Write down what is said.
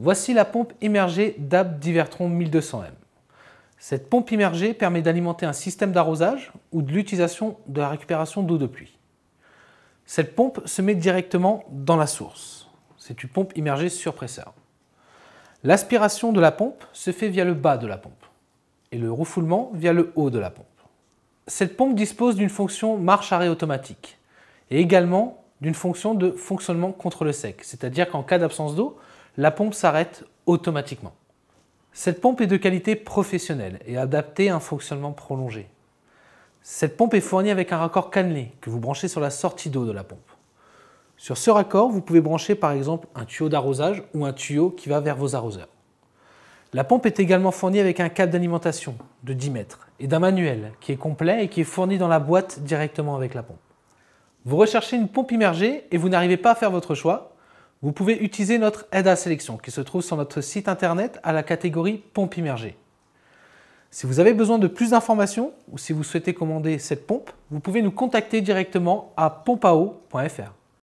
Voici la pompe immergée DAB Divertron 1200M. Cette pompe immergée permet d'alimenter un système d'arrosage ou de l'utilisation de la récupération d'eau de pluie. Cette pompe se met directement dans la source. C'est une pompe immergée sur presseur. L'aspiration de la pompe se fait via le bas de la pompe et le refoulement via le haut de la pompe. Cette pompe dispose d'une fonction marche-arrêt automatique et également d'une fonction de fonctionnement contre le sec, c'est-à-dire qu'en cas d'absence d'eau, la pompe s'arrête automatiquement. Cette pompe est de qualité professionnelle et adaptée à un fonctionnement prolongé. Cette pompe est fournie avec un raccord cannelé que vous branchez sur la sortie d'eau de la pompe. Sur ce raccord, vous pouvez brancher par exemple un tuyau d'arrosage ou un tuyau qui va vers vos arroseurs. La pompe est également fournie avec un câble d'alimentation de 10 mètres et d'un manuel qui est complet et qui est fourni dans la boîte directement avec la pompe. Vous recherchez une pompe immergée et vous n'arrivez pas à faire votre choix vous pouvez utiliser notre aide à sélection qui se trouve sur notre site internet à la catégorie pompe immergée. Si vous avez besoin de plus d'informations ou si vous souhaitez commander cette pompe, vous pouvez nous contacter directement à pompao.fr.